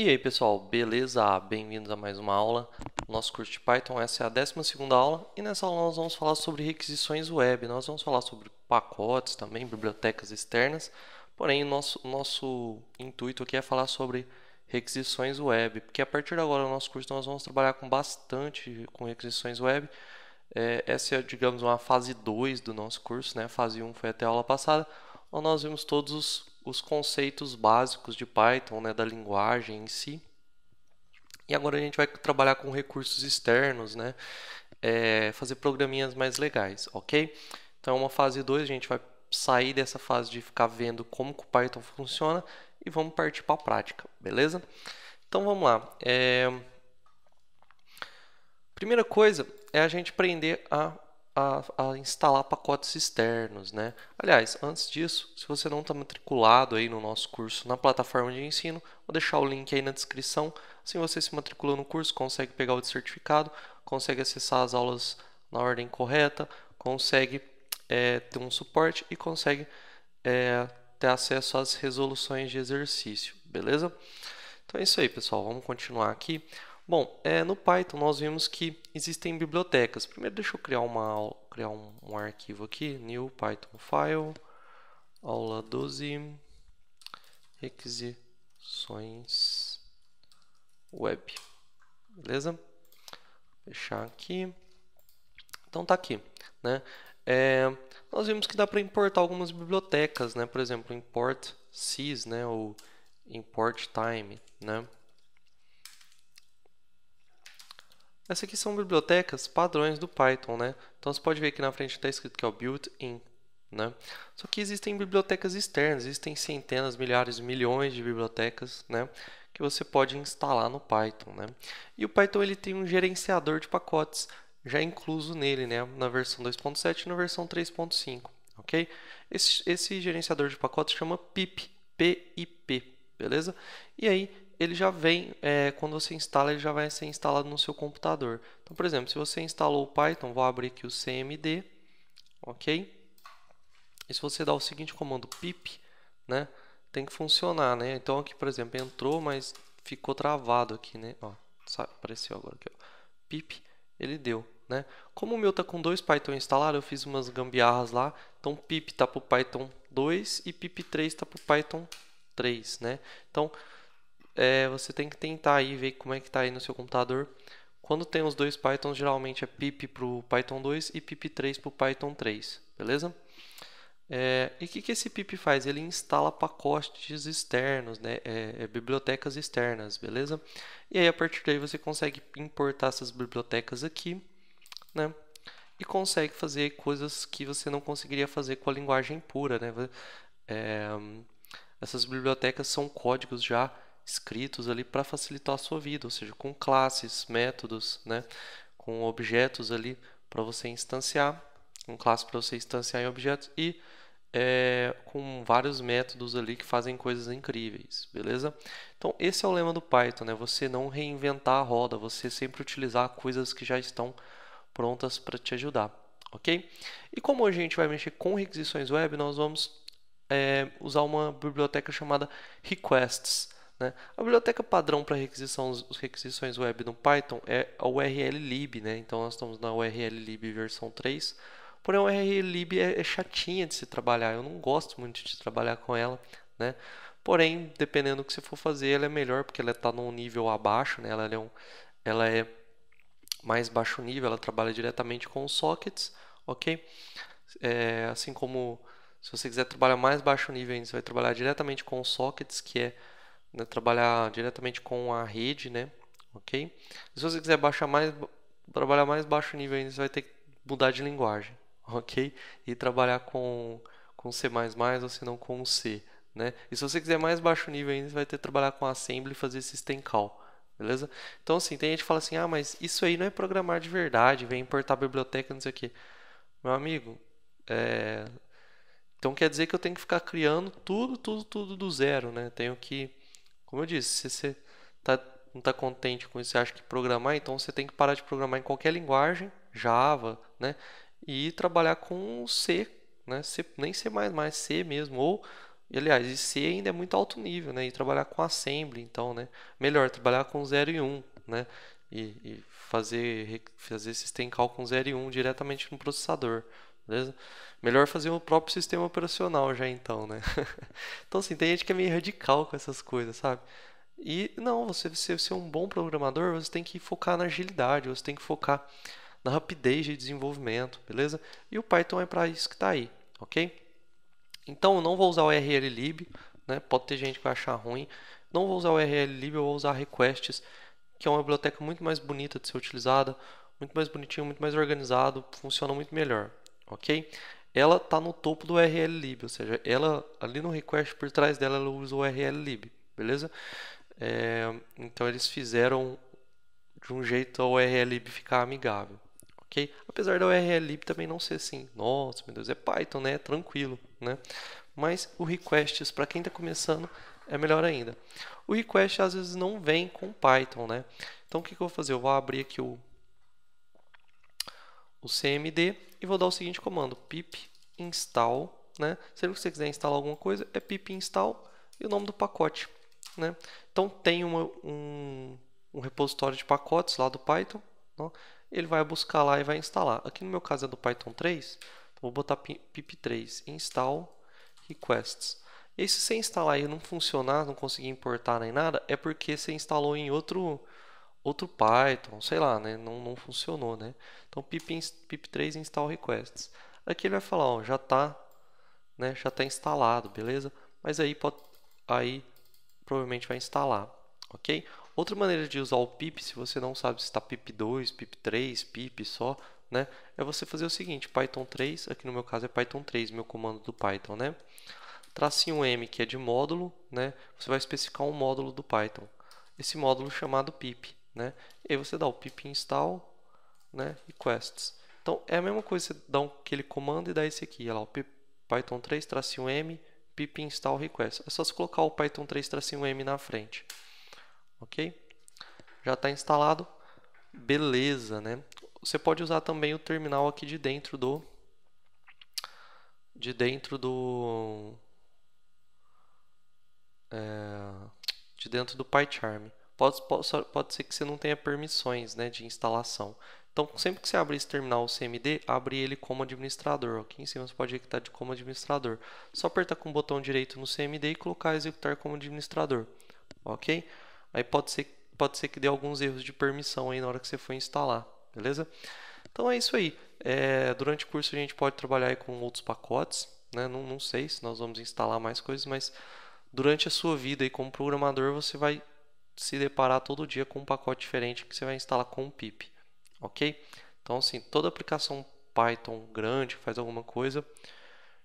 E aí pessoal, beleza? Bem-vindos a mais uma aula do nosso curso de Python. Essa é a 12 aula e nessa aula nós vamos falar sobre requisições web. Nós vamos falar sobre pacotes também, bibliotecas externas. Porém, nosso, nosso intuito aqui é falar sobre requisições web, porque a partir de agora no nosso curso nós vamos trabalhar com bastante com requisições web. É, essa é, digamos, uma fase 2 do nosso curso, né? A fase 1 foi até a aula passada, onde nós vimos todos os os conceitos básicos de Python, né, da linguagem em si. E agora a gente vai trabalhar com recursos externos, né, é, fazer programinhas mais legais, ok? Então, uma fase 2, a gente vai sair dessa fase de ficar vendo como que o Python funciona e vamos partir para a prática, beleza? Então, vamos lá. É... Primeira coisa é a gente aprender a a, a instalar pacotes externos, né? Aliás, antes disso, se você não está matriculado aí no nosso curso na plataforma de ensino, vou deixar o link aí na descrição. Assim você se matricula no curso, consegue pegar o certificado, consegue acessar as aulas na ordem correta, consegue é, ter um suporte e consegue é, ter acesso às resoluções de exercício, beleza? Então é isso aí, pessoal. Vamos continuar aqui. Bom, é, no Python nós vimos que existem bibliotecas. Primeiro deixa eu criar, uma, criar um, um arquivo aqui, new python file, aula 12, requisições web. Beleza? Fechar aqui. Então tá aqui, né? É, nós vimos que dá para importar algumas bibliotecas, né? Por exemplo, import sys, né? Ou import time, né? Essas aqui são bibliotecas padrões do Python, né? Então você pode ver que na frente está escrito que é o built-in. Né? Só que existem bibliotecas externas, existem centenas, milhares, milhões de bibliotecas né? que você pode instalar no Python. Né? E o Python ele tem um gerenciador de pacotes já incluso nele, né? na versão 2.7 e na versão 3.5. ok? Esse, esse gerenciador de pacotes chama PIP, p-i-p, beleza? E aí ele já vem, é, quando você instala, ele já vai ser instalado no seu computador. Então, por exemplo, se você instalou o Python, vou abrir aqui o CMD, ok? E se você dá o seguinte comando pip, né, tem que funcionar, né? Então aqui, por exemplo, entrou, mas ficou travado aqui, né? Ó, apareceu agora aqui, ó. pip, ele deu, né? Como o meu tá com dois Python instalado, eu fiz umas gambiarras lá, então pip tá pro Python 2 e pip 3 tá pro Python 3, né? Então, é, você tem que tentar aí ver como é que está aí no seu computador. Quando tem os dois Pythons, geralmente é pip para o Python 2 e pip 3 para o Python 3, beleza? É, e o que, que esse pip faz? Ele instala pacotes externos, né? É, é, bibliotecas externas, beleza? E aí, a partir daí, você consegue importar essas bibliotecas aqui, né? E consegue fazer coisas que você não conseguiria fazer com a linguagem pura, né? É, hum, essas bibliotecas são códigos já escritos ali para facilitar a sua vida, ou seja, com classes, métodos, né? com objetos ali para você instanciar, com classe para você instanciar em objetos e é, com vários métodos ali que fazem coisas incríveis, beleza? Então esse é o lema do Python, né? Você não reinventar a roda, você sempre utilizar coisas que já estão prontas para te ajudar, ok? E como a gente vai mexer com requisições web, nós vamos é, usar uma biblioteca chamada requests. Né? A biblioteca padrão para requisições web no Python é a urllib, né? então nós estamos na urllib versão 3, porém a urllib é, é chatinha de se trabalhar, eu não gosto muito de trabalhar com ela, né? porém, dependendo do que você for fazer, ela é melhor, porque ela está num nível abaixo, né? ela, é um, ela é mais baixo nível, ela trabalha diretamente com os sockets, ok? É, assim como se você quiser trabalhar mais baixo nível você vai trabalhar diretamente com os sockets, que é né, trabalhar diretamente com a rede, né? Ok? Se você quiser baixar mais, trabalhar mais baixo nível ainda, você vai ter que mudar de linguagem, ok? E trabalhar com, com C++ ou se não com C, né? E se você quiser mais baixo nível ainda, você vai ter que trabalhar com assembly e fazer system call, beleza? Então, assim, tem gente que fala assim, ah, mas isso aí não é programar de verdade, vem importar biblioteca, não sei o quê. Meu amigo, é... então quer dizer que eu tenho que ficar criando tudo, tudo, tudo do zero, né? Tenho que como eu disse, se você tá, não está contente com isso, você acha que programar, então você tem que parar de programar em qualquer linguagem, Java, né? E trabalhar com C, né? C, nem C++, C mesmo, ou aliás, e C ainda é muito alto nível, né? E trabalhar com assembly, então, né? Melhor trabalhar com 0 e 1, um, né? E, e fazer fazer system call com 0 e 1 um diretamente no processador. Beleza? Melhor fazer o próprio sistema operacional já então, né? então, assim, tem gente que é meio radical com essas coisas, sabe? E não, você, você ser um bom programador, você tem que focar na agilidade, você tem que focar na rapidez de desenvolvimento, beleza? E o Python é para isso que está aí, ok? Então, eu não vou usar o RLlib, né? Pode ter gente que vai achar ruim. Não vou usar o RLlib, eu vou usar requests, que é uma biblioteca muito mais bonita de ser utilizada, muito mais bonitinho, muito mais organizado, funciona muito melhor, ok? Ela está no topo do URL lib, ou seja, ela ali no request por trás dela ela usa o URL lib, beleza? É, então eles fizeram de um jeito a URL lib ficar amigável, ok? Apesar da URL lib também não ser assim, nossa, meu Deus, é Python, né? É tranquilo, né? Mas o requests para quem está começando é melhor ainda. O request às vezes não vem com Python, né? Então o que, que eu vou fazer? Eu vou abrir aqui o o cmd e vou dar o seguinte comando, pip install, né? Se você quiser instalar alguma coisa, é pip install e o nome do pacote, né? Então tem uma, um, um repositório de pacotes lá do Python, ele vai buscar lá e vai instalar. Aqui no meu caso é do Python 3, então vou botar pip3 install requests. E se você instalar e não funcionar, não conseguir importar nem nada, é porque você instalou em outro outro Python, sei lá, né? Não, não funcionou, né? Então pip, pip 3 install requests. Aqui ele vai falar, ó, já está né? Já está instalado, beleza? Mas aí pode, aí provavelmente vai instalar, ok? Outra maneira de usar o pip, se você não sabe se está pip 2, pip 3, pip só, né? É você fazer o seguinte, Python 3, aqui no meu caso é Python 3, meu comando do Python, né? Tracinho M, que é de módulo, né? Você vai especificar um módulo do Python. Esse módulo chamado pip. Né? E aí você dá o pip install né? e quests. Então é a mesma coisa, você dá um, aquele comando e dá esse aqui, lá, o python 3 m pip install request. É só você colocar o python 3 m na frente. OK? Já está instalado. Beleza, né? Você pode usar também o terminal aqui de dentro do de dentro do é, de dentro do PyCharm pode, pode, pode ser que você não tenha permissões né, de instalação. Então, sempre que você abrir esse terminal CMD, abre ele como administrador. Aqui em cima você pode ver que está de como administrador. Só apertar com o botão direito no CMD e colocar executar como administrador. Ok? Aí pode ser, pode ser que dê alguns erros de permissão aí na hora que você for instalar. Beleza? Então é isso aí. É, durante o curso a gente pode trabalhar com outros pacotes. Né? Não, não sei se nós vamos instalar mais coisas, mas durante a sua vida aí como programador você vai se deparar todo dia com um pacote diferente que você vai instalar com o pip, ok? Então, assim, toda aplicação Python grande que faz alguma coisa,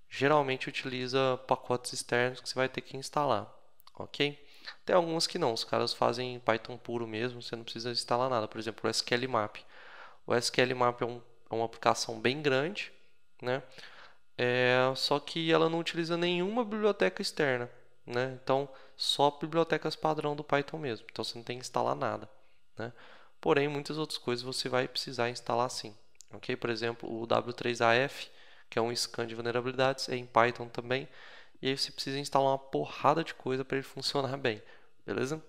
geralmente utiliza pacotes externos que você vai ter que instalar, ok? Tem alguns que não, os caras fazem Python puro mesmo, você não precisa instalar nada. Por exemplo, o SQL Map. O SQL Map é, um, é uma aplicação bem grande, né? É, só que ela não utiliza nenhuma biblioteca externa. Né? Então, só bibliotecas padrão do Python mesmo. Então, você não tem que instalar nada. Né? Porém, muitas outras coisas você vai precisar instalar sim. Por exemplo, o W3AF, que é um scan de vulnerabilidades, é em Python também. E aí você precisa instalar uma porrada de coisa para ele funcionar bem. Beleza?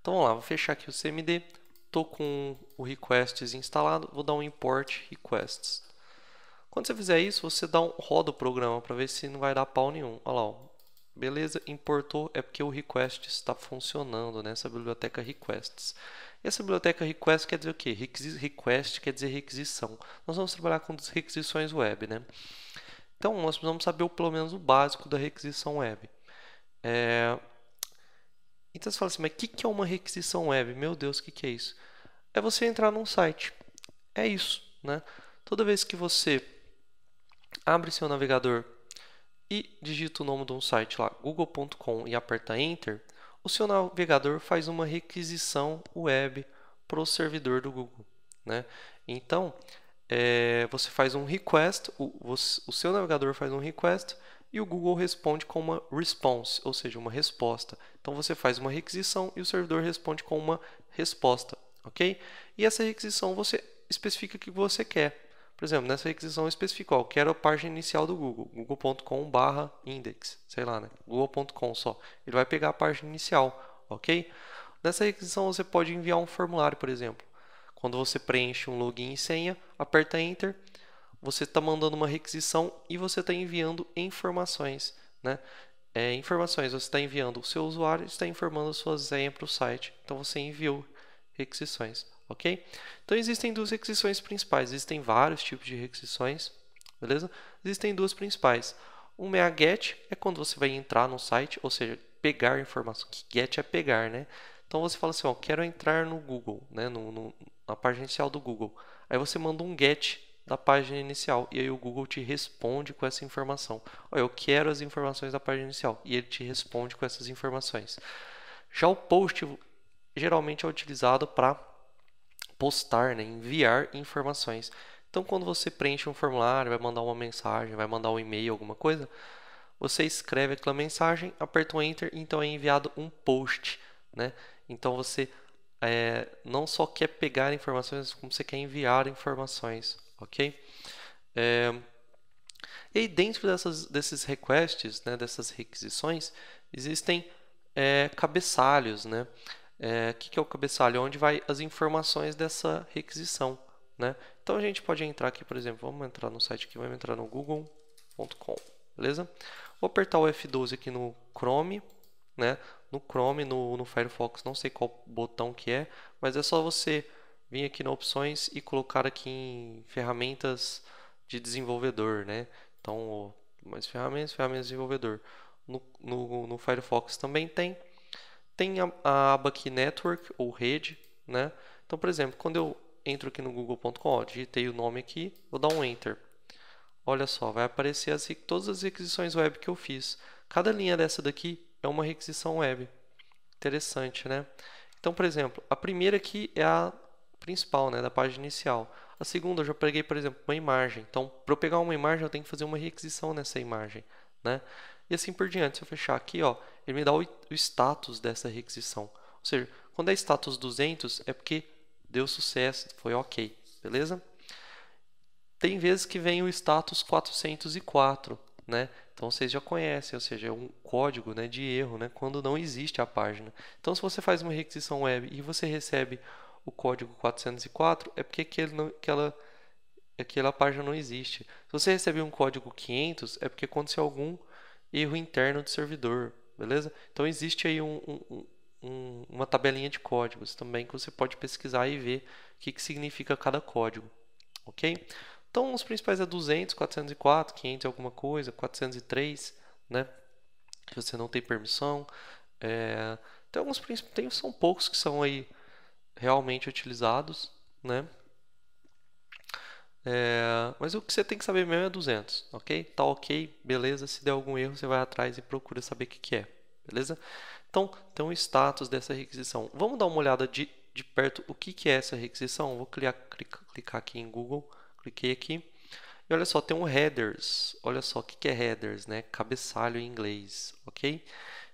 Então, vamos lá. Vou fechar aqui o CMD. Estou com o requests instalado. Vou dar um import requests. Quando você fizer isso, você dá um, roda o programa para ver se não vai dar pau nenhum. Olha lá, ó. Beleza, importou é porque o request está funcionando nessa né? biblioteca requests. Essa biblioteca request quer dizer o quê? Request quer dizer requisição. Nós vamos trabalhar com requisições web, né? Então, nós precisamos saber pelo menos o básico da requisição web. É... Então, você fala assim, mas o que, que é uma requisição web? Meu Deus, o que, que é isso? É você entrar num site. É isso, né? Toda vez que você abre seu navegador e digita o nome de um site lá, google.com, e aperta Enter, o seu navegador faz uma requisição web para o servidor do Google. Né? Então, é, você faz um request, o, você, o seu navegador faz um request e o Google responde com uma response, ou seja, uma resposta. Então você faz uma requisição e o servidor responde com uma resposta, ok? E essa requisição você especifica o que você quer. Por exemplo, nessa requisição especificou, eu quero a página inicial do Google, google.com barra index, sei lá, né? google.com só. Ele vai pegar a página inicial, ok? Nessa requisição você pode enviar um formulário, por exemplo. Quando você preenche um login e senha, aperta enter, você está mandando uma requisição e você está enviando informações, né? É, informações, você está enviando o seu usuário, está informando a sua senha para o site. Então você enviou requisições ok? Então existem duas requisições principais, existem vários tipos de requisições, beleza? Existem duas principais. Uma é a GET, é quando você vai entrar no site, ou seja, pegar informação, que GET é pegar, né? Então você fala assim, ó, quero entrar no Google, né? No, no, na página inicial do Google. Aí você manda um GET da página inicial e aí o Google te responde com essa informação. Olha, eu quero as informações da página inicial e ele te responde com essas informações. Já o post geralmente é utilizado para postar, né, enviar informações. Então, quando você preenche um formulário, vai mandar uma mensagem, vai mandar um e-mail, alguma coisa, você escreve aquela mensagem, aperta o Enter, então é enviado um post, né? Então você é, não só quer pegar informações, como você quer enviar informações, ok? É, e aí dentro dessas, desses requests, né, dessas requisições, existem é, cabeçalhos, né? é, que, que é o cabeçalho? Onde vai as informações dessa requisição. Né? Então a gente pode entrar aqui, por exemplo, vamos entrar no site aqui, vamos entrar no google.com, beleza? Vou apertar o F12 aqui no Chrome, né? No Chrome, no, no Firefox, não sei qual botão que é, mas é só você vir aqui na opções e colocar aqui em ferramentas de desenvolvedor, né? Então, mais ferramentas, ferramentas de desenvolvedor. No, no, no Firefox também tem, tem a, a aba aqui Network ou Rede, né? Então, por exemplo, quando eu entro aqui no google.com, digitei o nome aqui, vou dar um Enter. Olha só, vai aparecer as, todas as requisições web que eu fiz. Cada linha dessa daqui é uma requisição web. Interessante, né? Então, por exemplo, a primeira aqui é a principal, né, da página inicial. A segunda eu já peguei, por exemplo, uma imagem. Então, para eu pegar uma imagem, eu tenho que fazer uma requisição nessa imagem, né? e assim por diante. Se eu fechar aqui, ó, ele me dá o status dessa requisição. Ou seja, quando é status 200, é porque deu sucesso, foi ok, beleza? Tem vezes que vem o status 404, né? Então vocês já conhecem, ou seja, é um código né, de erro, né, quando não existe a página. Então se você faz uma requisição web e você recebe o código 404, é porque aquele não, aquela, aquela página não existe. Se você receber um código 500, é porque aconteceu algum erro interno do servidor, beleza? Então existe aí um, um, um, uma tabelinha de códigos também que você pode pesquisar e ver o que, que significa cada código, ok? Então os principais é 200, 404, 500 alguma coisa, 403, né? Que você não tem permissão. É... Tem alguns tem, são poucos que são aí realmente utilizados, né? É, mas o que você tem que saber mesmo é 200, ok? Tá ok, beleza. Se der algum erro, você vai atrás e procura saber o que, que é, beleza? Então, tem um status dessa requisição. Vamos dar uma olhada de, de perto o que, que é essa requisição. Vou clicar, clicar, clicar aqui em Google, cliquei aqui. E olha só, tem um headers. Olha só, o que, que é headers, né? Cabeçalho em inglês, ok?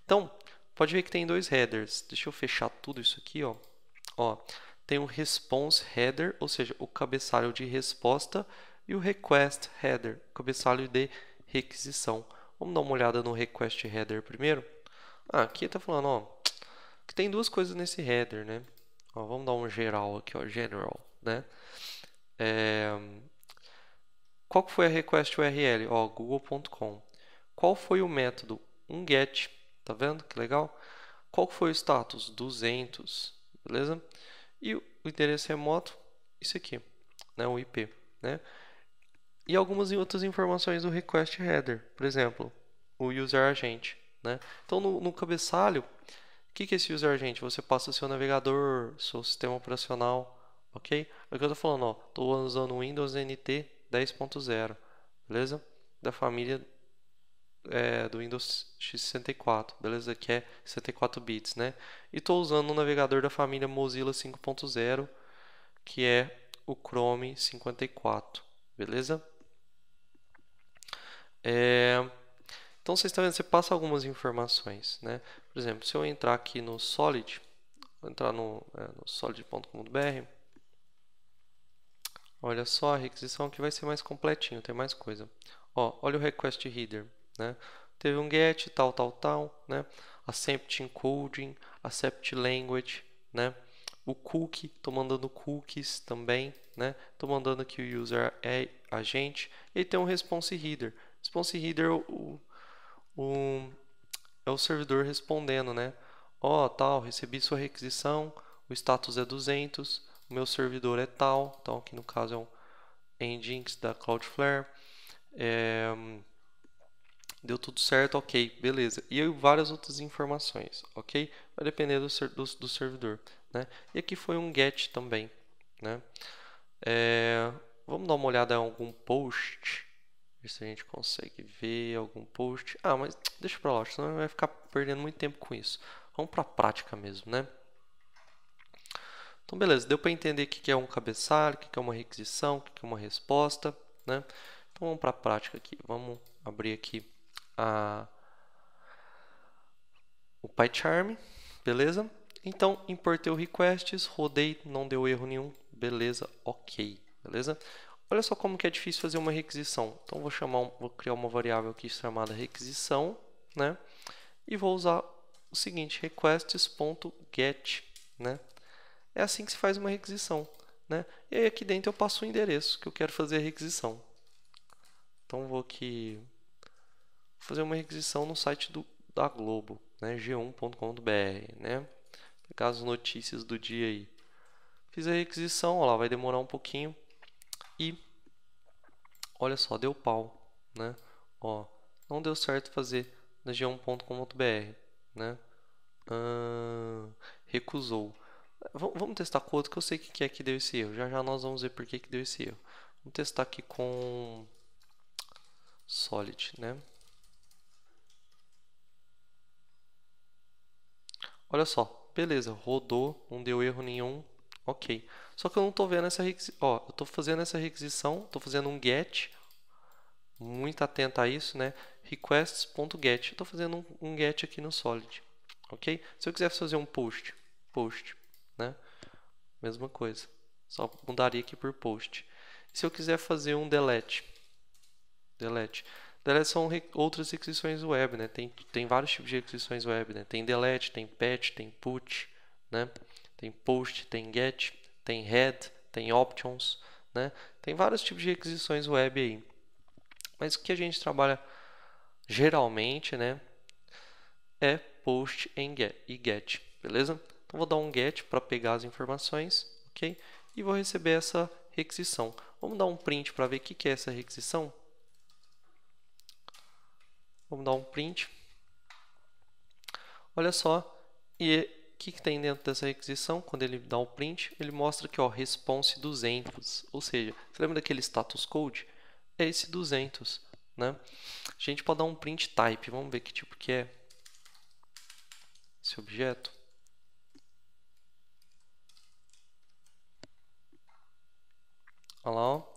Então, pode ver que tem dois headers. Deixa eu fechar tudo isso aqui, ó. Ó, tem o response header, ou seja, o cabeçalho de resposta, e o request header, o cabeçalho de requisição. Vamos dar uma olhada no request header primeiro. Ah, aqui está falando ó, que tem duas coisas nesse header, né? Ó, vamos dar um geral aqui, ó, general, né? É... Qual foi a request URL? Ó, google.com. Qual foi o método? Um get, tá vendo? Que legal. Qual foi o status? 200, beleza? E o endereço remoto, é isso aqui, né, o IP. Né? E algumas outras informações do request header, por exemplo, o user agent. Né? Então, no, no cabeçalho, o que, que é esse user agent? Você passa o seu navegador, seu sistema operacional, ok? É o que eu estou falando, estou usando o Windows NT 10.0, beleza? Da família é, do Windows X64, beleza? Que é 64 bits, né? E estou usando um navegador da família Mozilla 5.0, que é o Chrome 54, beleza? É... Então vocês estão vendo, você passa algumas informações, né? Por exemplo, se eu entrar aqui no Solid, vou entrar no, é, no solid.com.br, olha só a requisição que vai ser mais completinho, tem mais coisa. Ó, olha o request header. Né? Teve um get, tal, tal, tal, né? Accept encoding, accept language, né? O cookie, estou mandando cookies também, né? Estou mandando que o user é agente. E tem um response header. Response header o, o, é o servidor respondendo, né? Ó, oh, tal, recebi sua requisição, o status é 200, o meu servidor é tal, então aqui no caso é um engines da Cloudflare. É, deu tudo certo, ok, beleza. E eu, várias outras informações, ok? Vai depender do, do, do servidor, né? E aqui foi um get também, né? É, vamos dar uma olhada em algum post, ver se a gente consegue ver algum post. Ah, mas deixa pra lá, senão vai ficar perdendo muito tempo com isso. Vamos pra prática mesmo, né? Então, beleza, deu para entender o que é um cabeçalho, o que é uma requisição, o que é uma resposta, né? Então, vamos para a prática aqui. Vamos abrir aqui a, o PyCharm, beleza? Então, importei o requests, rodei, não deu erro nenhum, beleza, ok, beleza? Olha só como que é difícil fazer uma requisição. Então, vou, chamar, vou criar uma variável aqui chamada requisição, né? E vou usar o seguinte, requests.get, né? É assim que se faz uma requisição, né? E aí aqui dentro eu passo o endereço que eu quero fazer a requisição. Então, vou aqui fazer uma requisição no site do, da Globo, né? g1.com.br, né? Pegar as notícias do dia aí. Fiz a requisição, ó lá, vai demorar um pouquinho. E olha só, deu pau, né? Ó, não deu certo fazer na g1.com.br, né? Ah, recusou. V vamos testar com outro que eu sei que, é que deu esse erro. Já já nós vamos ver por que, que deu esse erro. Vamos testar aqui com Solid, né? Olha só, beleza, rodou, não deu erro nenhum, ok. Só que eu não estou vendo essa requisição, ó, eu estou fazendo essa requisição, estou fazendo um get, muito atento a isso, né? Requests.get, estou fazendo um, um get aqui no Solid, ok? Se eu quisesse fazer um post, post, né? Mesma coisa, só mudaria aqui por post. se eu quiser fazer um delete, delete. Delete são re outras requisições web, né? Tem, tem vários tipos de requisições web, né? Tem delete, tem patch, tem put, né? Tem post, tem get, tem head, tem options, né? Tem vários tipos de requisições web aí. Mas o que a gente trabalha geralmente, né? É post e get, beleza? Então vou dar um get para pegar as informações, ok? E vou receber essa requisição. Vamos dar um print para ver o que é essa requisição? Vamos dar um print. Olha só, e o que, que, tem dentro dessa requisição? Quando ele dá um print, ele mostra aqui, ó, response 200. Ou seja, você lembra daquele status code? É esse 200, né? A gente pode dar um print type. Vamos ver que tipo que é esse objeto. Olha lá, ó.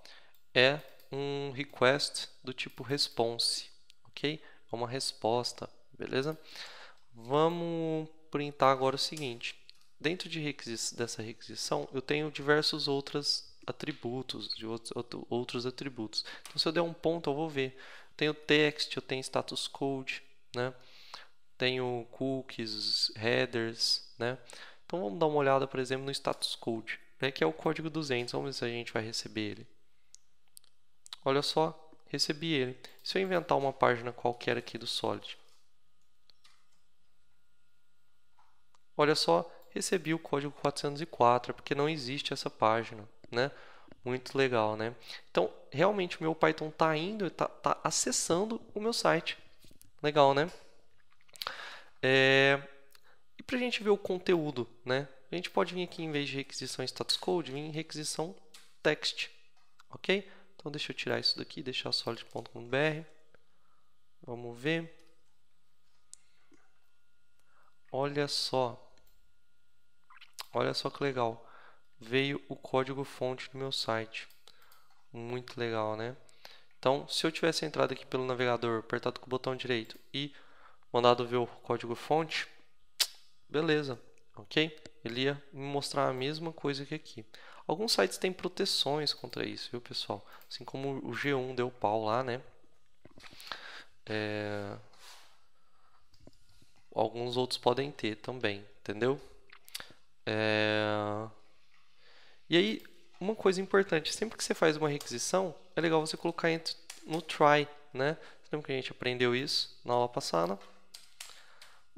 é um request do tipo response, ok? É uma resposta, beleza? Vamos printar agora o seguinte. Dentro de requisi dessa requisição, eu tenho diversos outros atributos, de outros, outros atributos. Então, se eu der um ponto, eu vou ver. Eu tenho text, eu tenho status code, né? tenho cookies, headers, né? Então vamos dar uma olhada, por exemplo, no status code, né, que é o código 200. Vamos ver se a gente vai receber ele. Olha só, recebi ele. Se eu inventar uma página qualquer aqui do Solid, olha só, recebi o código 404, porque não existe essa página, né? Muito legal, né? Então, realmente, o meu Python está indo, está tá acessando o meu site. Legal, né? É... E para a gente ver o conteúdo, né? A gente pode vir aqui, em vez de requisição status code, vir em requisição text, ok? Então deixa eu tirar isso daqui, deixar solid.com.br. Vamos ver. Olha só. Olha só que legal. Veio o código fonte do meu site. Muito legal, né? Então, se eu tivesse entrado aqui pelo navegador, apertado com o botão direito e mandado ver o código fonte, beleza, ok? Ele ia me mostrar a mesma coisa que aqui. Alguns sites têm proteções contra isso, viu, pessoal? Assim como o G1 deu pau lá, né? É... Alguns outros podem ter também, entendeu? É... E aí, uma coisa importante, sempre que você faz uma requisição, é legal você colocar no try, né? Lembra que a gente aprendeu isso na aula passada?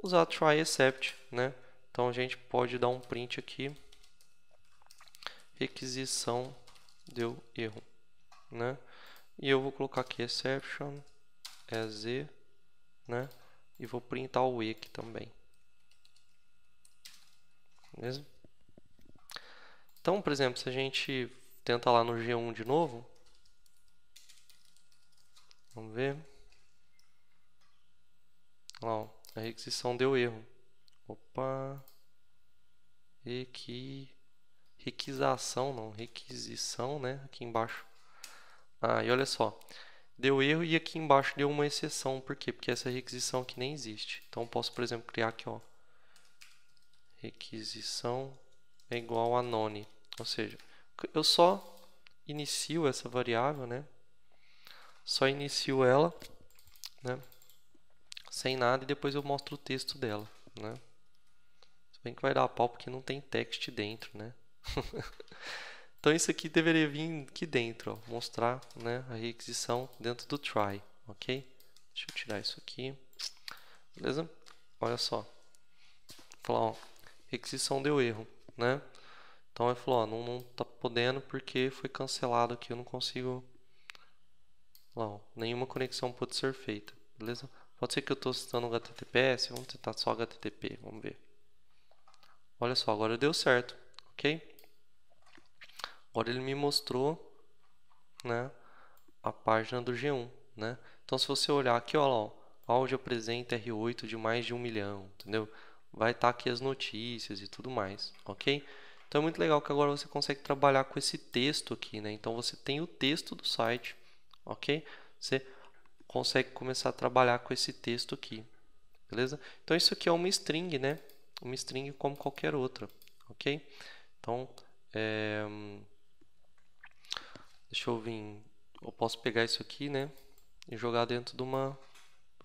Usar try except, né? Então a gente pode dar um print aqui requisição deu erro, né? E eu vou colocar aqui exception ez, né? E vou printar o e aqui também. Beleza? Então, por exemplo, se a gente tenta lá no G1 de novo, vamos ver. Lá, ó, a requisição deu erro. Opa, e que requisição, não, requisição, né? Aqui embaixo. Ah, e olha só. Deu erro e aqui embaixo deu uma exceção. Por quê? Porque essa requisição aqui nem existe. Então, posso, por exemplo, criar aqui, ó. Requisição é igual a none. Ou seja, eu só inicio essa variável, né? Só inicio ela, né? Sem nada e depois eu mostro o texto dela, né? Se bem que vai dar pau porque não tem text dentro, né? então isso aqui deveria vir aqui dentro, ó, mostrar né, a requisição dentro do try, ok? Deixa eu tirar isso aqui, beleza? Olha só, falar, ó, requisição deu erro, né? Então ele falou, ó, não, não tá podendo porque foi cancelado aqui, eu não consigo... Lá, ó, nenhuma conexão pode ser feita, beleza? Pode ser que eu estou citando o HTTPS, vamos tentar só HTTP, vamos ver. Olha só, agora deu certo, ok? Agora ele me mostrou né, a página do G1. Né? Então, se você olhar aqui, olha lá, ó, áudio apresenta R8 de mais de um milhão, entendeu? Vai estar tá aqui as notícias e tudo mais, ok? Então, é muito legal que agora você consegue trabalhar com esse texto aqui, né? Então, você tem o texto do site, ok? Você consegue começar a trabalhar com esse texto aqui, beleza? Então, isso aqui é uma string, né? Uma string como qualquer outra, ok? Então, é... Deixa eu vir. Eu posso pegar isso aqui, né? E jogar dentro de uma,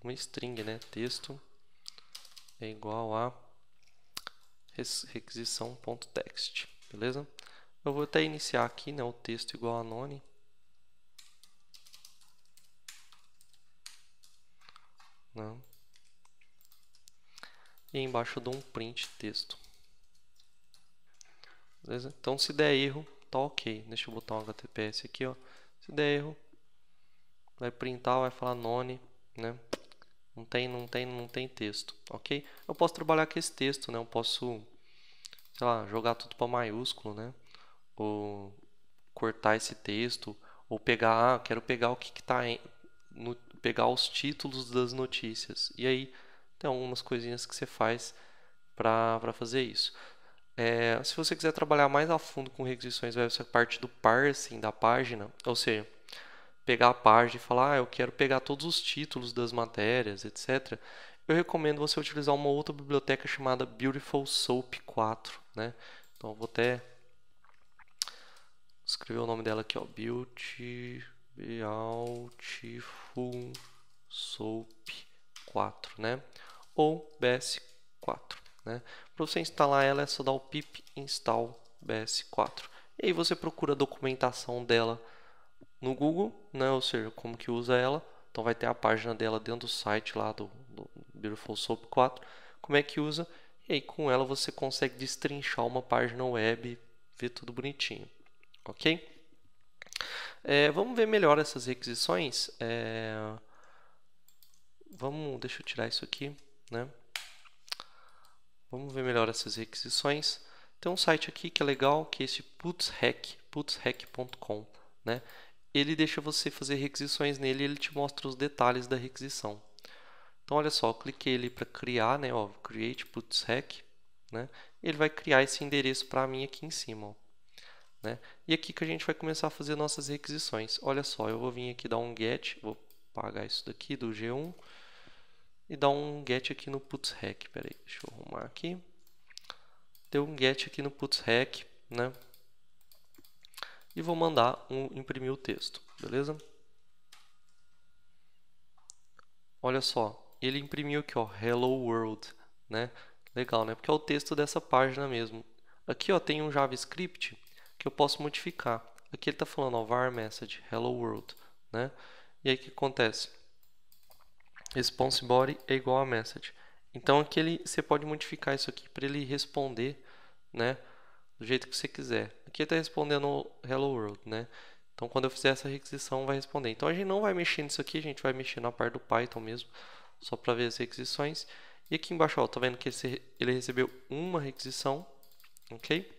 uma string, né? Texto é igual a requisição.text, beleza? Eu vou até iniciar aqui, né? O texto igual a none. Né? E embaixo eu dou um print texto. Beleza? Então, se der erro, tá ok. Deixa eu botar um HTTPS aqui, ó. Se der erro, vai printar, vai falar none, né? Não tem, não tem, não tem texto, ok? Eu posso trabalhar com esse texto, né? Eu posso, sei lá, jogar tudo para maiúsculo, né? Ou cortar esse texto, ou pegar, ah, quero pegar o que está em, no, pegar os títulos das notícias. E aí tem algumas coisinhas que você faz para fazer isso. É, se você quiser trabalhar mais a fundo com requisições vai ser parte do parsing da página, ou seja, pegar a página e falar, ah, eu quero pegar todos os títulos das matérias, etc., eu recomendo você utilizar uma outra biblioteca chamada Beautiful Soap 4. Né? Então, eu vou até escrever o nome dela aqui, ó, Beautiful Soap 4, né? ou BS4. Né? Para você instalar ela é só dar o pip install bs4. E aí você procura a documentação dela no Google, né? ou seja, como que usa ela. Então vai ter a página dela dentro do site lá do, do Beautiful Soap 4, como é que usa. E aí com ela você consegue destrinchar uma página web, ver tudo bonitinho, ok? É, vamos ver melhor essas requisições. É, vamos, deixa eu tirar isso aqui, né? Vamos ver melhor essas requisições. Tem um site aqui que é legal, que é esse putshack, putshack.com, né? Ele deixa você fazer requisições nele e ele te mostra os detalhes da requisição. Então, olha só, eu cliquei ali para criar, né? Ó, create putshack, né? Ele vai criar esse endereço para mim aqui em cima, ó. Né? E aqui que a gente vai começar a fazer nossas requisições. Olha só, eu vou vir aqui dar um get, vou pagar isso daqui do G1 e dar um get aqui no puts hack. Pera aí, deixa eu arrumar aqui. Deu um get aqui no puts hack, né? E vou mandar um imprimir o texto, beleza? Olha só, ele imprimiu aqui, ó, hello world, né? Legal, né? Porque é o texto dessa página mesmo. Aqui, ó, tem um JavaScript que eu posso modificar. Aqui ele está falando, ó, var message, hello world, né? E aí o que acontece? response body é igual a message. Então aqui ele, você pode modificar isso aqui para ele responder, né, do jeito que você quiser. Aqui está respondendo hello world, né? Então quando eu fizer essa requisição vai responder. Então a gente não vai mexer nisso aqui, a gente vai mexer na parte do Python mesmo, só para ver as requisições. E aqui embaixo, ó, tá vendo que ele recebeu uma requisição, ok?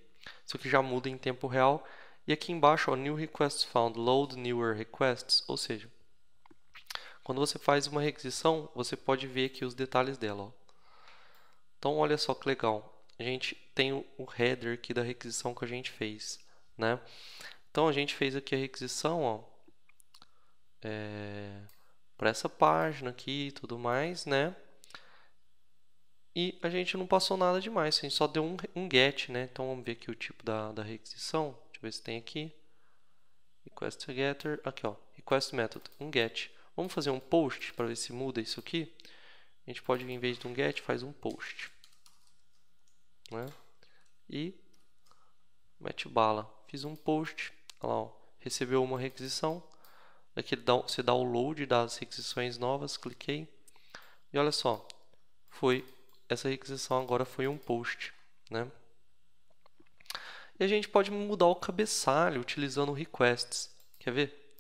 Isso aqui já muda em tempo real. E aqui embaixo, ó, new requests found, load newer requests, ou seja, quando você faz uma requisição, você pode ver aqui os detalhes dela. Ó. Então, olha só que legal. A gente tem o header aqui da requisição que a gente fez. Né? Então, a gente fez aqui a requisição ó, é, para essa página aqui e tudo mais. Né? E a gente não passou nada demais, a gente só deu um, um get. Né? Então, vamos ver aqui o tipo da, da requisição. Deixa eu ver se tem aqui. Request getter, aqui ó, request method, um get. Vamos fazer um post para ver se muda isso aqui. A gente pode, em vez de um get, faz um post. Né? E mete bala. Fiz um post, lá, ó, recebeu uma requisição. Aqui ele você dá o load das requisições novas, cliquei. E olha só, foi essa requisição agora foi um post. Né? E a gente pode mudar o cabeçalho utilizando requests. Quer ver?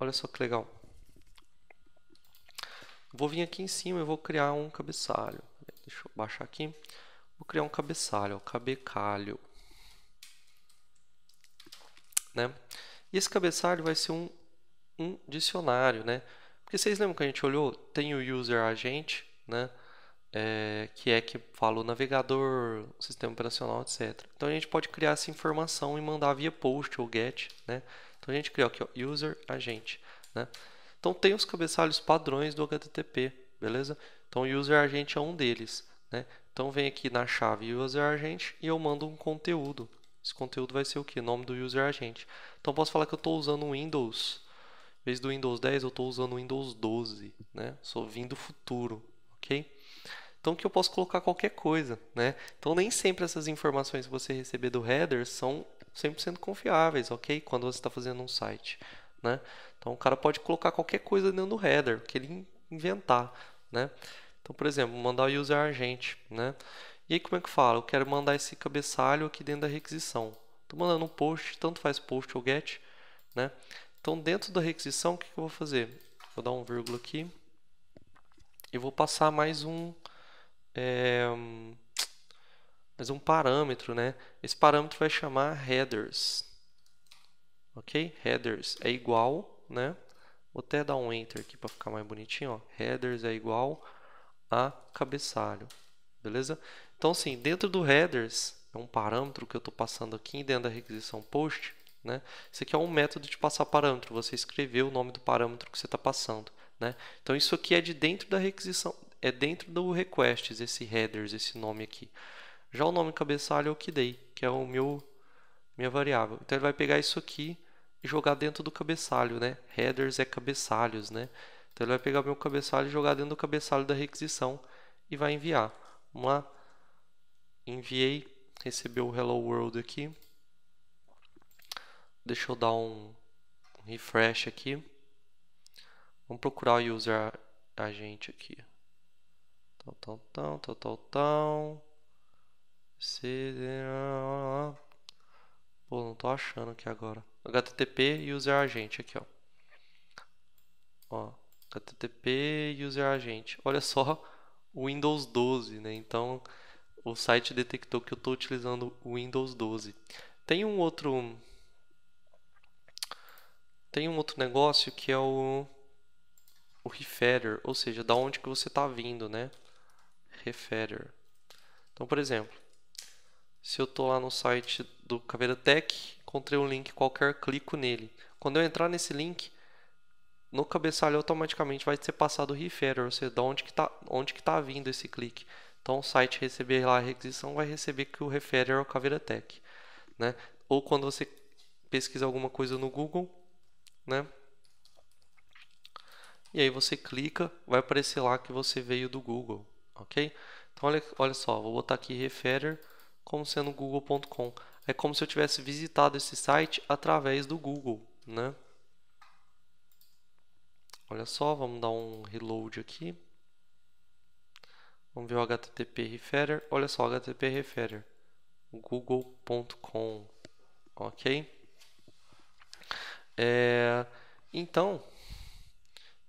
Olha só que legal. Vou vir aqui em cima e vou criar um cabeçalho. Deixa eu baixar aqui. Vou criar um cabeçalho, o cabecalho. Né? E esse cabeçalho vai ser um, um dicionário, né? Porque vocês lembram que a gente olhou? Tem o user agente, né? É, que é que fala o navegador, o sistema operacional, etc. Então a gente pode criar essa informação e mandar via post ou get, né? Então a gente criou aqui, ó, user agente, né? Então tem os cabeçalhos padrões do HTTP, beleza? Então user agent é um deles, né? Então vem aqui na chave user agent e eu mando um conteúdo. Esse conteúdo vai ser o que? Nome do user agent. Então posso falar que eu estou usando o Windows. Em vez do Windows 10, eu estou usando o Windows 12, né? Sou vindo futuro, ok? Então que eu posso colocar qualquer coisa, né? Então nem sempre essas informações que você receber do header são 100% confiáveis, ok? Quando você está fazendo um site né? Então o cara pode colocar qualquer coisa dentro do header que ele inventar, né? Então, por exemplo, mandar o user agente, né? E aí como é que fala? Eu quero mandar esse cabeçalho aqui dentro da requisição. Estou mandando um post, tanto faz post ou get, né? Então dentro da requisição, o que, que eu vou fazer? Vou dar um vírgula aqui e vou passar mais um é, mais um parâmetro, né? Esse parâmetro vai chamar headers, ok? Headers é igual, né? Vou até dar um Enter aqui para ficar mais bonitinho, ó. Headers é igual a cabeçalho, beleza? Então, assim, dentro do headers, é um parâmetro que eu estou passando aqui dentro da requisição post, né? Isso aqui é um método de passar parâmetro, você escreveu o nome do parâmetro que você está passando, né? Então, isso aqui é de dentro da requisição, é dentro do requests, esse headers, esse nome aqui. Já o nome cabeçalho eu é que dei, que é o meu minha variável. Então ele vai pegar isso aqui e jogar dentro do cabeçalho, né? Headers é cabeçalhos, né? Então ele vai pegar o meu cabeçalho e jogar dentro do cabeçalho da requisição e vai enviar. Vamos lá. Enviei, recebeu o hello world aqui. Deixa eu dar um refresh aqui. Vamos procurar o user agente aqui. Tal, tal, tal, tal, tal, Pô, não tô achando aqui agora. HTTP user agente aqui, ó. Ó, HTTP user agente. Olha só, o Windows 12, né? Então, o site detectou que eu estou utilizando o Windows 12. Tem um outro tem um outro negócio que é o o referer, ou seja, da onde que você está vindo, né? Referer. Então, por exemplo, se eu estou lá no site do Caveira Tech, encontrei um link qualquer, clico nele. Quando eu entrar nesse link, no cabeçalho automaticamente vai ser passado o referrer, ou seja, de onde que está tá vindo esse clique. Então o site receber lá a requisição vai receber que o referrer é o Caveira Tech. Né? Ou quando você pesquisa alguma coisa no Google, né? E aí você clica, vai aparecer lá que você veio do Google, ok? Então olha, olha só, vou botar aqui referrer como sendo google.com. É como se eu tivesse visitado esse site através do Google, né? Olha só, vamos dar um reload aqui. Vamos ver o HTTP referer. Olha só, HTTP referer, google.com, ok? É, então,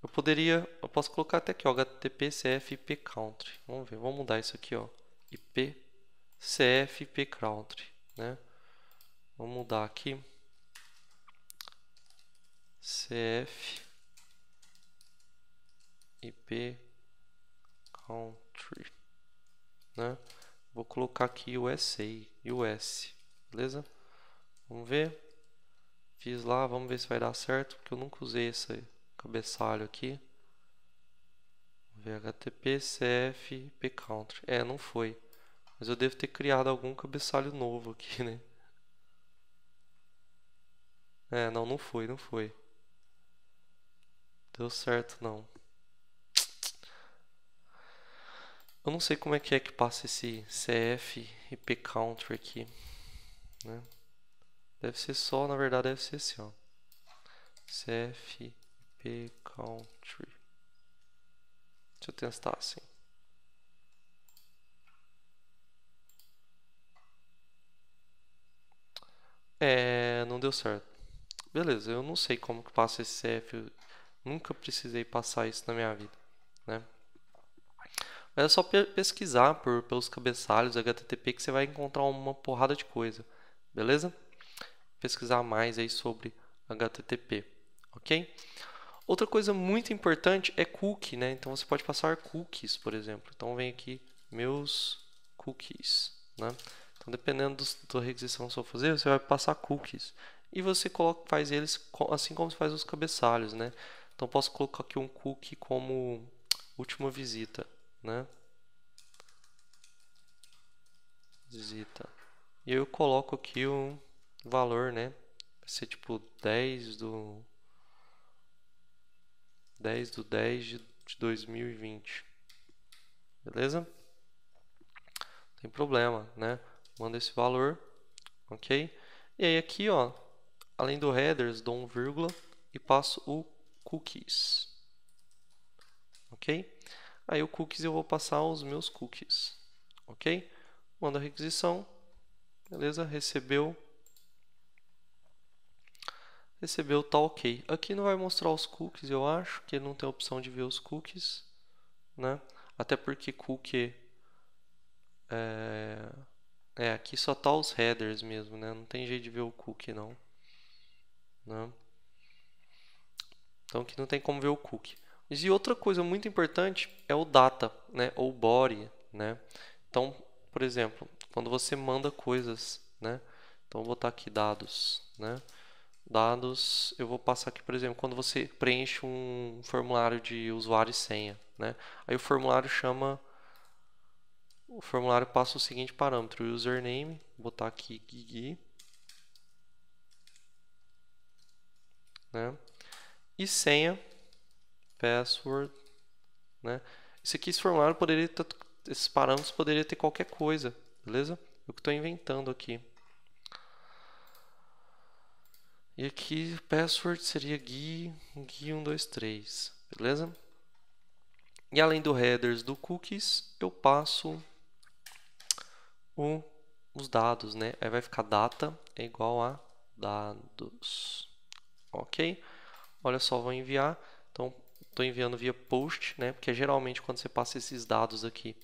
eu poderia, eu posso colocar até aqui, ó, HTTP CF IP Country. Vamos ver, vamos mudar isso aqui, ó, IP CFP Country, né? Vamos mudar aqui. CF IP Country, né? Vou colocar aqui USA, US, beleza? Vamos ver. Fiz lá, vamos ver se vai dar certo, porque eu nunca usei esse cabeçalho aqui. VHTP CF IP Country. É, não foi. Mas eu devo ter criado algum cabeçalho novo aqui, né? É, não, não foi, não foi. Deu certo, não. Eu não sei como é que é que passa esse CF e P counter aqui, né? Deve ser só, na verdade, deve ser assim, ó. CF P country. Deixa eu testar assim. É, não deu certo. Beleza, eu não sei como que passa esse CF. Eu nunca precisei passar isso na minha vida, né? Mas é só pesquisar por, pelos cabeçalhos HTTP que você vai encontrar uma porrada de coisa, beleza? Pesquisar mais aí sobre HTTP, ok? Outra coisa muito importante é cookie, né? Então você pode passar cookies, por exemplo. Então vem aqui meus cookies, né? Então, dependendo do, da requisição que você for fazer, você vai passar cookies. E você coloca, faz eles assim como você faz os cabeçalhos, né? Então, posso colocar aqui um cookie como última visita, né? Visita. E eu coloco aqui um valor, né? Vai ser tipo 10 do... 10 do 10 de 2020. Beleza? Não tem problema, né? mando esse valor, ok? E aí aqui, ó, além do headers, dou um vírgula e passo o cookies, ok? Aí o cookies eu vou passar os meus cookies, ok? Manda a requisição, beleza? Recebeu, recebeu, tá ok. Aqui não vai mostrar os cookies, eu acho, que não tem a opção de ver os cookies, né? Até porque cookie é é, aqui só tá os headers mesmo, né? Não tem jeito de ver o cookie, não. não? Né? Então aqui não tem como ver o cookie. E outra coisa muito importante é o data, né? Ou body, né? Então, por exemplo, quando você manda coisas, né? Então, vou botar aqui dados, né? Dados, eu vou passar aqui, por exemplo, quando você preenche um formulário de usuário e senha, né? Aí o formulário chama o formulário passa o seguinte parâmetro, username, botar aqui Gigi, né? E senha, password, né? Isso aqui, esse formulário poderia ter, esses parâmetros poderia ter qualquer coisa, beleza? Eu que estou inventando aqui. E aqui password seria gui, gui 123, beleza? E além do headers do cookies, eu passo o, os dados, né? Aí vai ficar data é igual a dados, ok? Olha só, vou enviar. Então, estou enviando via post, né? Porque geralmente quando você passa esses dados aqui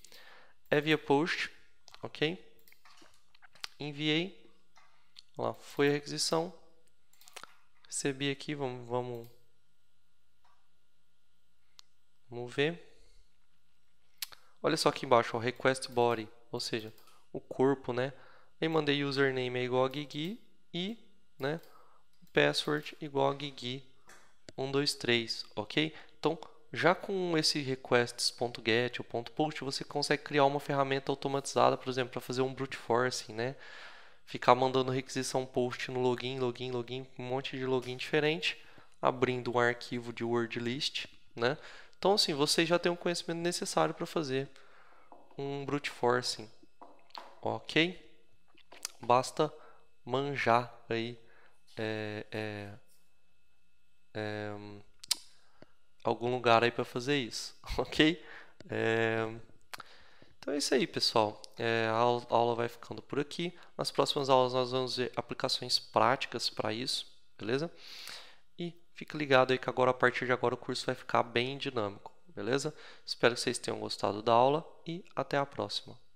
é via post, ok? Enviei, lá, foi a requisição. Recebi aqui, vamos, vamos, vamos ver. Olha só aqui embaixo, ó, request body, ou seja, o corpo, né? Aí mandei username igual a Gigi e, né, password igual a Gigi123, ok? Então, já com esse requests.get ou .post, você consegue criar uma ferramenta automatizada, por exemplo, para fazer um brute forcing, né? Ficar mandando requisição post no login, login, login, um monte de login diferente, abrindo um arquivo de word list, né? Então, assim, você já tem o conhecimento necessário para fazer um brute forcing ok? Basta manjar aí é, é, é, algum lugar aí para fazer isso, ok? É, então é isso aí, pessoal. É, a aula vai ficando por aqui. Nas próximas aulas nós vamos ver aplicações práticas para isso, beleza? E fique ligado aí que agora a partir de agora o curso vai ficar bem dinâmico, beleza? Espero que vocês tenham gostado da aula e até a próxima.